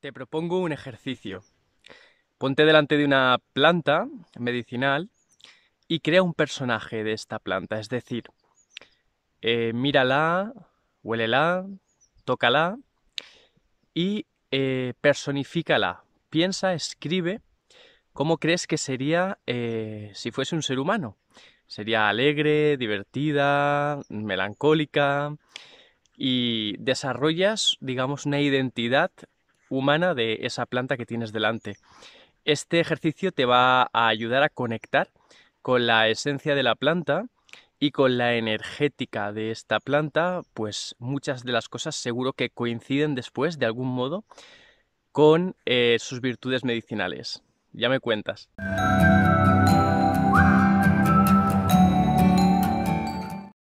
Te propongo un ejercicio. Ponte delante de una planta medicinal y crea un personaje de esta planta, es decir, eh, mírala, huélela, tócala y eh, personifícala. Piensa, escribe cómo crees que sería eh, si fuese un ser humano. Sería alegre, divertida, melancólica y desarrollas, digamos, una identidad humana de esa planta que tienes delante. Este ejercicio te va a ayudar a conectar con la esencia de la planta y con la energética de esta planta, pues muchas de las cosas seguro que coinciden después de algún modo con eh, sus virtudes medicinales. Ya me cuentas.